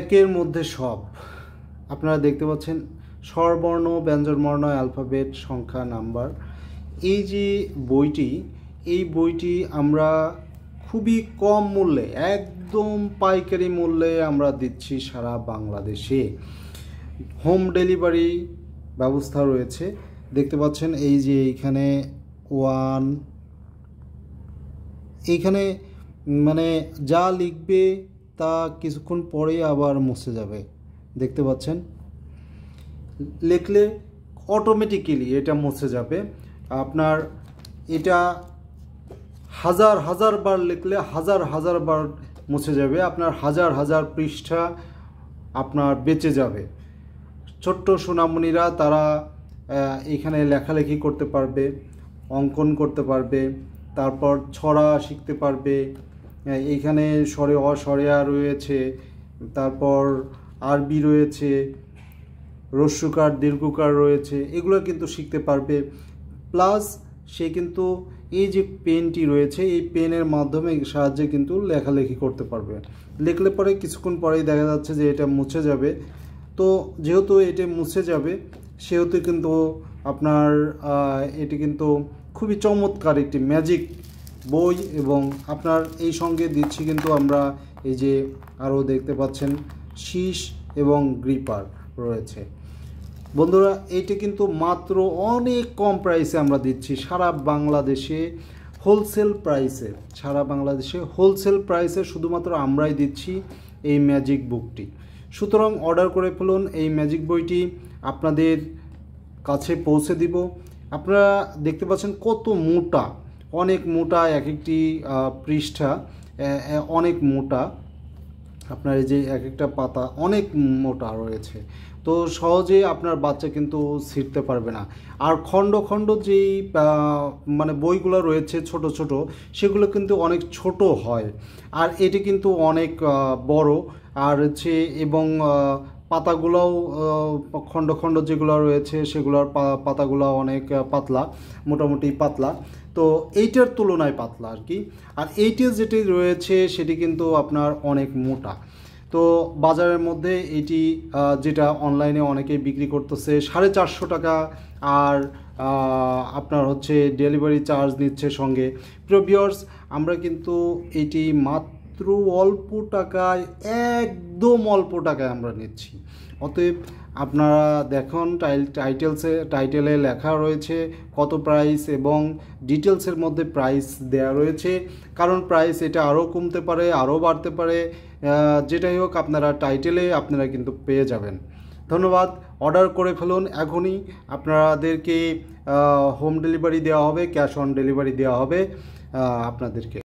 একের মধ্যে সব আপনারা দেখতে পাচ্ছেন স্বরবর্ণ ব্যঞ্জনবর্ণ অ্যালফাবেট সংখ্যা নাম্বার এই যে বইটি এই বইটি আমরা খুবই কম মূল্যে একদম পাইকারি মূল্যে আমরা দিচ্ছি সারা বাংলাদেশে হোম ডেলিভারি ব্যবস্থা রয়েছে দেখতে পাচ্ছেন এই যে এইখানে ওয়ান এইখানে মানে যা লিখবে তা কিছুক্ষণ পরেই আবার মুছে যাবে দেখতে পাচ্ছেন লেখলে অটোমেটিক্যালি এটা মুছে যাবে আপনার এটা হাজার হাজার বার লিখলে হাজার হাজার বার মুছে যাবে আপনার হাজার হাজার পৃষ্ঠা আপনার বেঁচে যাবে ছোট্ট সোনামণিরা তারা এখানে লেখালেখি করতে পারবে অঙ্কন করতে পারবে তারপর ছড়া শিখতে পারবে এইখানে স্বরে অ স্বরে আ রয়েছে তারপর আরবি রয়েছে রস্যকার দীর্ঘকার রয়েছে এগুলো কিন্তু শিখতে পারবে প্লাস সে কিন্তু এই যে পেনটি রয়েছে এই পেনের মাধ্যমে সাহায্যে কিন্তু লেখালেখি করতে পারবে লেখলে পরে কিছুক্ষণ পরেই দেখা যাচ্ছে যে এটা মুছে যাবে তো যেহেতু এটা মুছে যাবে সেহেতু কিন্তু আপনার এটি কিন্তু খুবই চমৎকার একটি ম্যাজিক বই এবং আপনার এই সঙ্গে দিচ্ছি কিন্তু আমরা এই যে আরও দেখতে পাচ্ছেন শীষ এবং গ্রিপার রয়েছে বন্ধুরা এইটা কিন্তু মাত্র অনেক কম প্রাইসে আমরা দিচ্ছি সারা বাংলাদেশে হোলসেল প্রাইসে সারা বাংলাদেশে হোলসেল প্রাইসে শুধুমাত্র আমরাই দিচ্ছি এই ম্যাজিক বুকটি সুতরাং অর্ডার করে ফেলুন এই ম্যাজিক বইটি আপনাদের কাছে পৌঁছে দিব আপনারা দেখতে পাচ্ছেন কত মোটা অনেক মোটা এক একটি পৃষ্ঠা অনেক মোটা আপনার এই যে এক একটা পাতা অনেক মোটা রয়েছে তো সহজে আপনার বাচ্চা কিন্তু ছিঁড়তে পারবে না আর খণ্ড খণ্ড যেই মানে বইগুলো রয়েছে ছোট ছোট সেগুলো কিন্তু অনেক ছোট হয় আর এটি কিন্তু অনেক বড় আর হচ্ছে এবং পাতাগুলোও খণ্ড খণ্ড যেগুলো রয়েছে সেগুলোর পাতাগুলো অনেক পাতলা মোটামুটি পাতলা তো এইটার তুলনায় পাতলা আর কি আর এইটি যেটি রয়েছে সেটি কিন্তু আপনার অনেক মোটা তো বাজারের মধ্যে এটি যেটা অনলাইনে অনেকে বিক্রি করতেছে সাড়ে চারশো টাকা আর আপনার হচ্ছে ডেলিভারি চার্জ নিচ্ছে সঙ্গে প্রোবিয়র্স আমরা কিন্তু এটি মাত্র মাত্র অল্প টাকায় একদম অল্প টাকায় আমরা নিচ্ছি অতএব আপনারা দেখুন টাইটেলসে টাইটেলে লেখা রয়েছে কত প্রাইস এবং ডিটেলসের মধ্যে প্রাইস দেয়া রয়েছে কারণ প্রাইস এটা আরও কমতে পারে আরও বাড়তে পারে যেটাই হোক আপনারা টাইটেলে আপনারা কিন্তু পেয়ে যাবেন ধন্যবাদ অর্ডার করে ফেলুন এখনই আপনাদেরকে হোম ডেলিভারি দেওয়া হবে ক্যাশ অন ডেলিভারি দেওয়া হবে আপনাদেরকে